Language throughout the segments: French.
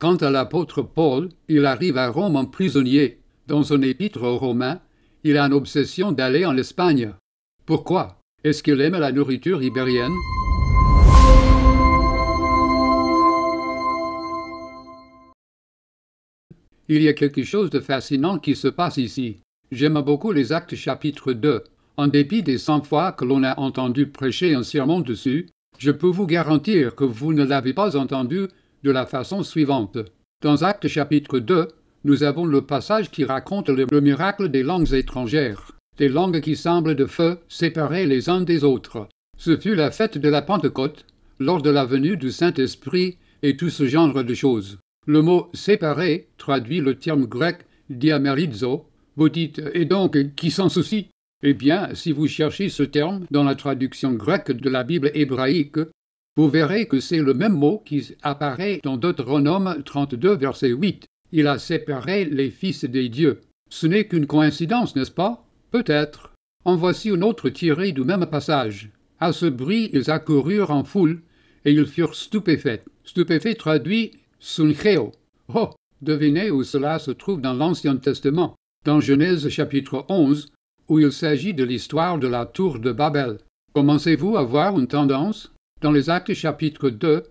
Quant à l'apôtre Paul, il arrive à Rome en prisonnier. Dans son épître aux Romains, il a une obsession d'aller en Espagne. Pourquoi Est-ce qu'il aime la nourriture ibérienne Il y a quelque chose de fascinant qui se passe ici. J'aime beaucoup les actes chapitre 2. En dépit des cent fois que l'on a entendu prêcher un sermon dessus, je peux vous garantir que vous ne l'avez pas entendu de la façon suivante. Dans Actes chapitre 2, nous avons le passage qui raconte le, miracle des langues étrangères, des langues qui semblent de feu séparées les uns des autres. Ce fut la fête de la Pentecôte, lors de la venue du Saint-Esprit et tout ce genre de choses. Le mot séparé traduit le terme grec diamerizo. Vous dites, et donc, qui s'en soucie Eh bien, si vous cherchez ce terme dans la traduction grecque de la Bible hébraïque, vous verrez que c'est le même mot qui apparaît dans Deutéronome 32, verset 8. Il a séparé les fils des dieux. Ce n'est qu'une coïncidence, n'est-ce pas Peut-être. En voici une autre tirée du même passage. À ce bruit, ils accoururent en foule, et ils furent stupéfaits. Stupéfait traduit suncheo ». Oh, devinez où cela se trouve dans l'Ancien Testament, dans Genèse chapitre 11, où il s'agit de l'histoire de la tour de Babel. Commencez-vous à voir une tendance dans les Actes chapitre 2,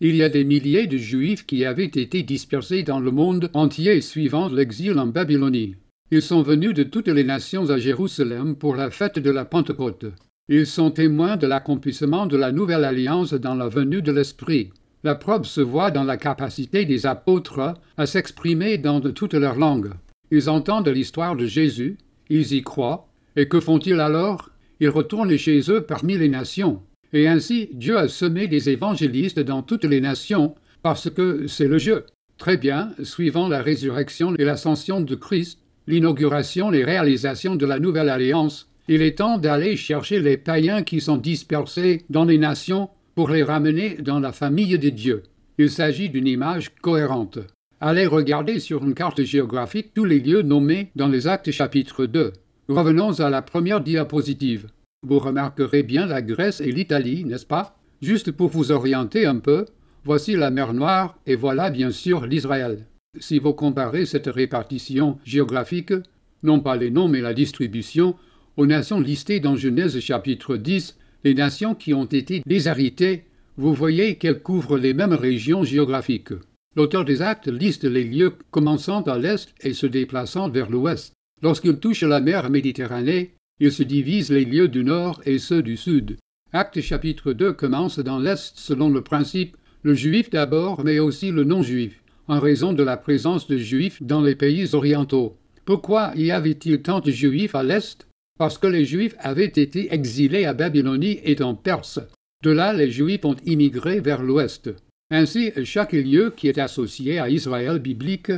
il y a des milliers de Juifs qui avaient été dispersés dans le monde entier suivant l'exil en Babylonie. Ils sont venus de toutes les nations à Jérusalem pour la fête de la Pentecôte. Ils sont témoins de l'accomplissement de la nouvelle alliance dans la venue de l'Esprit. La preuve se voit dans la capacité des apôtres à s'exprimer dans de toutes leurs langues. Ils entendent l'histoire de Jésus, ils y croient, et que font-ils alors Ils retournent chez eux parmi les nations. Et ainsi, Dieu a semé des évangélistes dans toutes les nations, parce que c'est le jeu. Très bien, suivant la résurrection et l'ascension de Christ, l'inauguration et réalisation de la nouvelle alliance, il est temps d'aller chercher les païens qui sont dispersés dans les nations pour les ramener dans la famille de Dieu. Il s'agit d'une image cohérente. Allez regarder sur une carte géographique tous les lieux nommés dans les actes chapitre 2. Revenons à la première diapositive. Vous remarquerez bien la Grèce et l'Italie, n'est-ce pas Juste pour vous orienter un peu, voici la mer Noire et voilà bien sûr l'Israël. Si vous comparez cette répartition géographique, non pas les noms mais la distribution, aux nations listées dans Genèse chapitre 10, les nations qui ont été déshéritées, vous voyez qu'elles couvrent les mêmes régions géographiques. L'auteur des actes liste les lieux commençant à l'est et se déplaçant vers l'ouest. Lorsqu'il touche la mer Méditerranée, il se divise les lieux du nord et ceux du sud. Acte chapitre 2 commence dans l'est selon le principe le juif d'abord, mais aussi le non-juif, en raison de la présence de juifs dans les pays orientaux. Pourquoi y avait-il tant de juifs à l'est Parce que les juifs avaient été exilés à Babylonie et en Perse. De là, les juifs ont immigré vers l'ouest. Ainsi, chaque lieu qui est associé à Israël biblique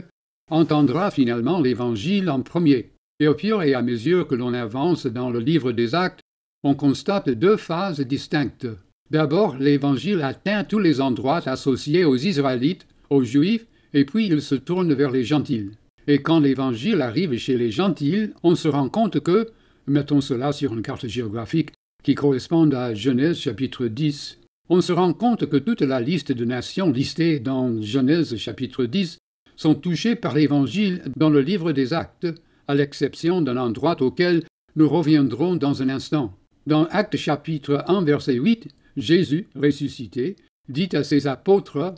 entendra finalement l'Évangile en premier. Et au fur et à mesure que l'on avance dans le livre des actes, on constate deux phases distinctes. D'abord, l'Évangile atteint tous les endroits associés aux Israélites, aux Juifs, et puis il se tourne vers les Gentiles. Et quand l'Évangile arrive chez les Gentils, on se rend compte que, mettons cela sur une carte géographique qui correspond à Genèse chapitre 10, on se rend compte que toute la liste de nations listées dans Genèse chapitre 10 sont touchées par l'Évangile dans le livre des actes, à l'exception d'un endroit auquel nous reviendrons dans un instant. Dans Actes chapitre 1 verset 8, Jésus, ressuscité, dit à ses apôtres,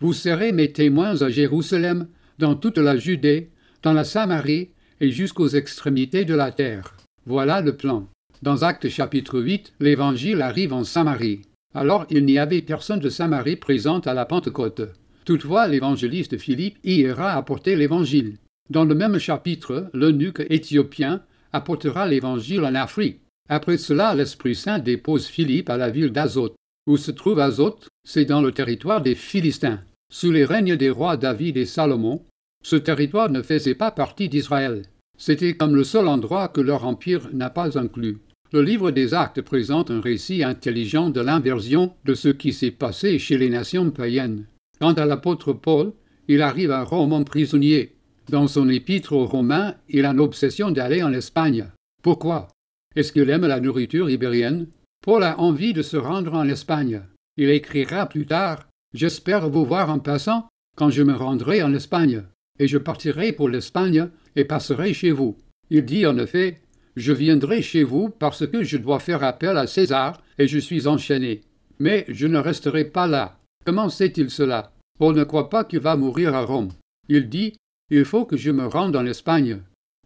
Vous serez mes témoins à Jérusalem, dans toute la Judée, dans la Samarie et jusqu'aux extrémités de la terre. Voilà le plan. Dans Actes chapitre 8, l'Évangile arrive en Samarie. Alors il n'y avait personne de Samarie présente à la Pentecôte. Toutefois, l'évangéliste Philippe y ira apporter l'Évangile. Dans le même chapitre, l'eunuque éthiopien apportera l'Évangile en Afrique. Après cela, l'Esprit Saint dépose Philippe à la ville d'Azote. Où se trouve Azote C'est dans le territoire des Philistins. Sous les règnes des rois David et Salomon, ce territoire ne faisait pas partie d'Israël. C'était comme le seul endroit que leur empire n'a pas inclus. Le livre des Actes présente un récit intelligent de l'inversion de ce qui s'est passé chez les nations païennes. Quant à l'apôtre Paul, il arrive à Rome en prisonnier. Dans son épître aux Romains, il a l'obsession d'aller en Espagne. Pourquoi Est-ce qu'il aime la nourriture ibérienne Paul a envie de se rendre en Espagne. Il écrira plus tard J'espère vous voir en passant quand je me rendrai en Espagne, et je partirai pour l'Espagne et passerai chez vous. Il dit en effet Je viendrai chez vous parce que je dois faire appel à César et je suis enchaîné. Mais je ne resterai pas là. Comment sait-il cela On ne croit pas qu'il va mourir à Rome. Il dit il faut que je me rende en Espagne.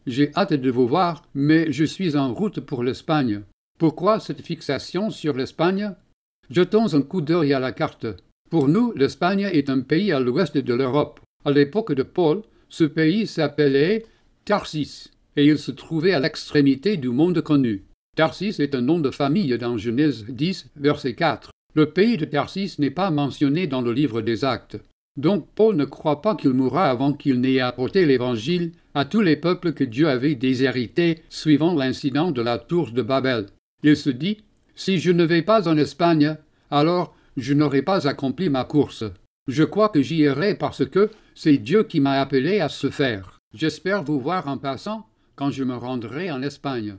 J'ai hâte de vous voir, mais je suis en route pour l'Espagne. Pourquoi cette fixation sur l'Espagne Jetons un coup d'œil à la carte. Pour nous, l'Espagne est un pays à l'ouest de l'Europe. À l'époque de Paul, ce pays s'appelait Tarsis, et il se trouvait à l'extrémité du monde connu. Tarsis est un nom de famille dans Genèse 10, verset 4. Le pays de Tarsis n'est pas mentionné dans le livre des Actes. Donc Paul ne croit pas qu'il mourra avant qu'il n'ait apporté l'Évangile à tous les peuples que Dieu avait déshérités suivant l'incident de la tour de Babel. Il se dit, Si je ne vais pas en Espagne, alors je n'aurai pas accompli ma course. Je crois que j'y irai parce que c'est Dieu qui m'a appelé à ce faire. J'espère vous voir en passant quand je me rendrai en Espagne.